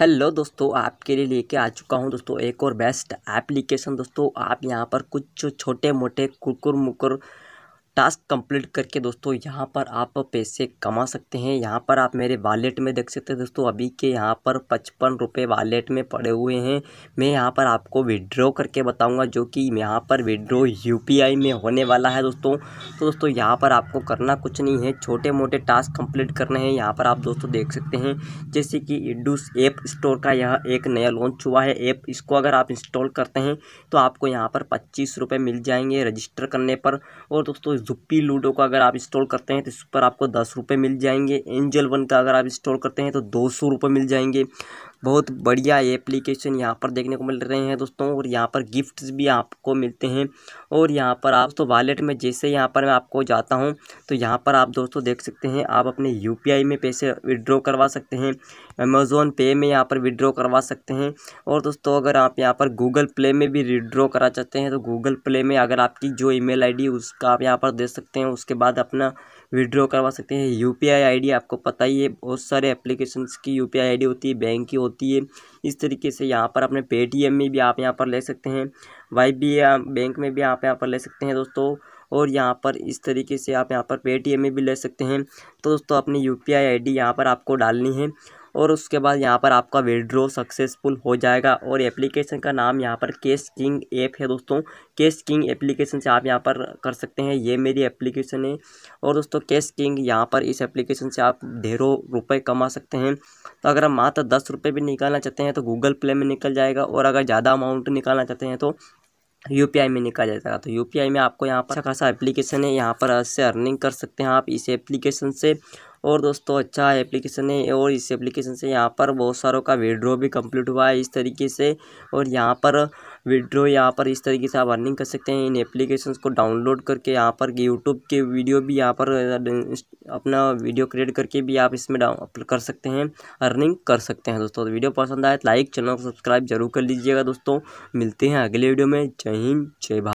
hello दोस्तों आपके लिए लेके आ चुका हूँ दोस्तों एक और बेस्ट एप्लीकेशन दोस्तों आप यहाँ पर कुछ छोटे मोटे कुकुर मुकुर टास्क कंप्लीट करके दोस्तों यहाँ पर आप पैसे कमा सकते हैं यहाँ पर आप मेरे वॉलेट में देख सकते हैं दोस्तों अभी के यहाँ पर पचपन रुपये वॉलेट में पड़े हुए हैं मैं यहाँ पर आपको विड्रॉ करके बताऊँगा जो कि यहाँ पर विड्रॉ यूपीआई में होने वाला है दोस्तों तो दोस्तों यहाँ पर आपको करना कुछ नहीं है छोटे मोटे टास्क कंप्लीट करने हैं यहाँ पर आप दोस्तों देख सकते हैं जैसे कि इडूस ऐप स्टोर का यह एक नया लॉन्च हुआ है ऐप इसको अगर आप इंस्टॉल करते हैं तो आपको यहाँ पर पच्चीस मिल जाएंगे रजिस्टर करने पर और दोस्तों जुप्पी लूडो का अगर आप इंस्टॉल करते हैं तो इस पर आपको दस रुपये मिल जाएंगे एंजल वन का अगर आप इंस्टॉल करते हैं तो दो सौ रुपये मिल जाएंगे बहुत बढ़िया एप्लीकेशन यहाँ पर देखने को मिल रहे हैं दोस्तों और यहाँ पर गिफ्ट्स भी आपको मिलते हैं और यहाँ पर आप तो वॉलेट में जैसे यहाँ पर मैं आपको जाता हूँ तो यहाँ पर आप दोस्तों देख सकते हैं आप अपने यू में पैसे विड्रॉ करवा सकते हैं अमेज़ोन पे में यहाँ पर विड्रॉ करवा सकते हैं और दोस्तों अगर आप यहाँ पर गूगल प्ले में भी विड्रॉ करा चाहते हैं तो गूगल प्ले में अगर आपकी जो ई मेल उसका आप यहाँ पर दे सकते हैं उसके बाद अपना विड्रॉ करवा सकते हैं U P I I D आपको पता ही है बहुत सारे एप्लीकेशंस की U P I I D होती है बैंक की होती है इस तरीके से यहाँ पर अपने पेटीएम में भी आप यहाँ पर ले सकते हैं वाई बी बैंक में भी आप यहाँ पर ले सकते हैं दोस्तों और यहाँ पर इस तरीके से आप यहाँ पर पेटीएम में भी ले सकते हैं तो दोस्तों अपनी U P I I D यहाँ पर आपको डालनी है और उसके बाद यहाँ पर आपका विड्रो सक्सेसफुल हो जाएगा और एप्लीकेशन का नाम यहाँ पर केस किंग ऐप है दोस्तों केस किंग एप्लीकेशन से आप यहाँ पर कर सकते हैं ये मेरी एप्लीकेशन है और दोस्तों केस किंग यहाँ पर इस एप्लीकेशन से आप ढेरों रुपए कमा सकते हैं तो अगर आप मात्र दस रुपये भी निकालना चाहते हैं तो गूगल प्ले में निकल जाएगा और अगर ज़्यादा अमाउंट निकालना चाहते हैं तो यू पी आई में निकाल जाएगा तो यू पी आई में आपको यहाँ पर अच्छा खासा एप्लीकेशन है यहाँ पर से अर्निंग कर सकते हैं आप इस एप्लीकेशन से और दोस्तों अच्छा एप्लीकेशन है और इस एप्लीकेशन से यहाँ पर बहुत सारों का विड्रॉ भी कंप्लीट हुआ है इस तरीके से और यहाँ पर विड्रॉ यहाँ पर इस तरीके से आप अर्निंग कर सकते हैं इन एप्लीकेशन को डाउनलोड करके यहाँ पर यूट्यूब के वीडियो भी यहाँ पर अपना वीडियो क्रिएट करके भी आप इसमें डाउन कर सकते हैं अर्निंग कर सकते हैं दोस्तों तो वीडियो पसंद आए तो लाइक चैनल को सब्सक्राइब जरूर कर लीजिएगा दोस्तों मिलते हैं अगले वीडियो में जय हिंद जय भारत